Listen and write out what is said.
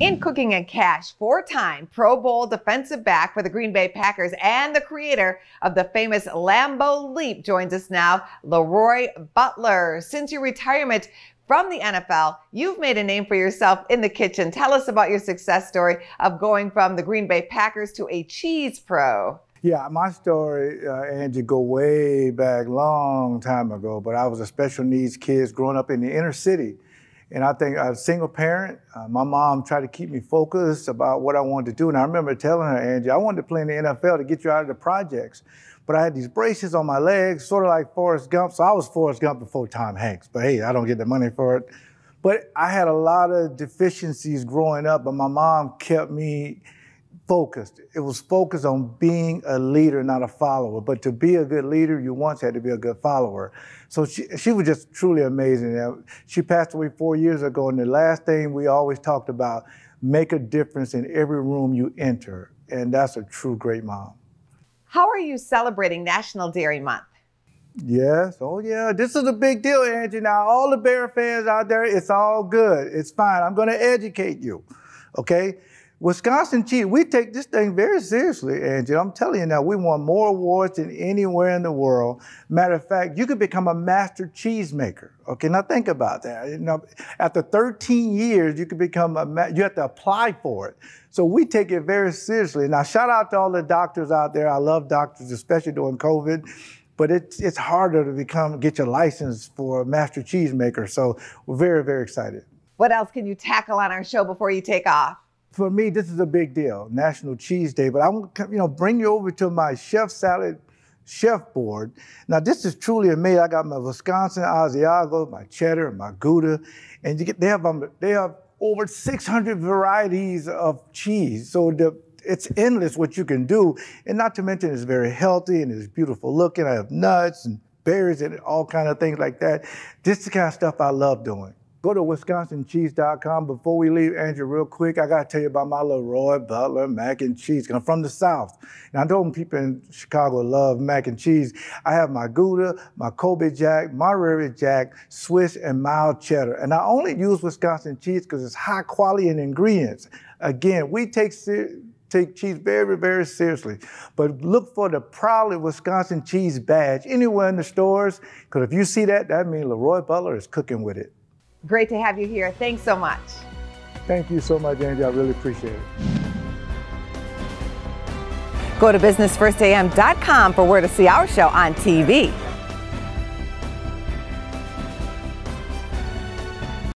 In cooking and cash, four time Pro Bowl defensive back for the Green Bay Packers and the creator of the famous Lambo Leap joins us now, Leroy Butler. Since your retirement from the NFL, you've made a name for yourself in the kitchen. Tell us about your success story of going from the Green Bay Packers to a cheese pro. Yeah, my story, uh, Angie, go way back, long time ago. But I was a special needs kid growing up in the inner city and I think a single parent, uh, my mom tried to keep me focused about what I wanted to do. And I remember telling her, Angie, I wanted to play in the NFL to get you out of the projects. But I had these braces on my legs, sort of like Forrest Gump. So I was Forrest Gump before Tom Hanks. But hey, I don't get the money for it. But I had a lot of deficiencies growing up, but my mom kept me focused. It was focused on being a leader, not a follower. But to be a good leader, you once had to be a good follower. So she, she was just truly amazing. She passed away four years ago, and the last thing we always talked about make a difference in every room you enter. And that's a true great mom. How are you celebrating National Dairy Month? Yes. Oh, yeah. This is a big deal, Angie. Now, all the Bear fans out there, it's all good. It's fine. I'm going to educate you. Okay? Wisconsin Chief, we take this thing very seriously, Angie. I'm telling you now, we won more awards than anywhere in the world. Matter of fact, you could become a master cheesemaker. Okay, now think about that. You know, after 13 years, you could become a ma- you have to apply for it. So we take it very seriously. Now, shout out to all the doctors out there. I love doctors, especially during COVID but it's it's harder to become get your license for a master cheesemaker. So we're very very excited. What else can you tackle on our show before you take off? for me, this is a big deal, National Cheese Day. But I want to, you know, bring you over to my chef salad chef board. Now, this is truly amazing. I got my Wisconsin Asiago, my cheddar, my Gouda, and you get they have um, they have over 600 varieties of cheese. So the it's endless what you can do, and not to mention it's very healthy and it's beautiful looking. I have nuts and berries and all kind of things like that. This is the kind of stuff I love doing. Go to wisconsincheese.com. Before we leave, Andrew, real quick, I got to tell you about my little Roy Butler mac and cheese. I'm from the South. And I know people in Chicago love mac and cheese. I have my Gouda, my Kobe Jack, my Rary Jack, Swiss, and mild cheddar. And I only use Wisconsin cheese because it's high quality in ingredients. Again, we take ser- take cheese very, very seriously. But look for the proudly Wisconsin cheese badge anywhere in the stores, because if you see that, that means Leroy Butler is cooking with it. Great to have you here. Thanks so much. Thank you so much, Angie. I really appreciate it. Go to businessfirstam.com for where to see our show on TV.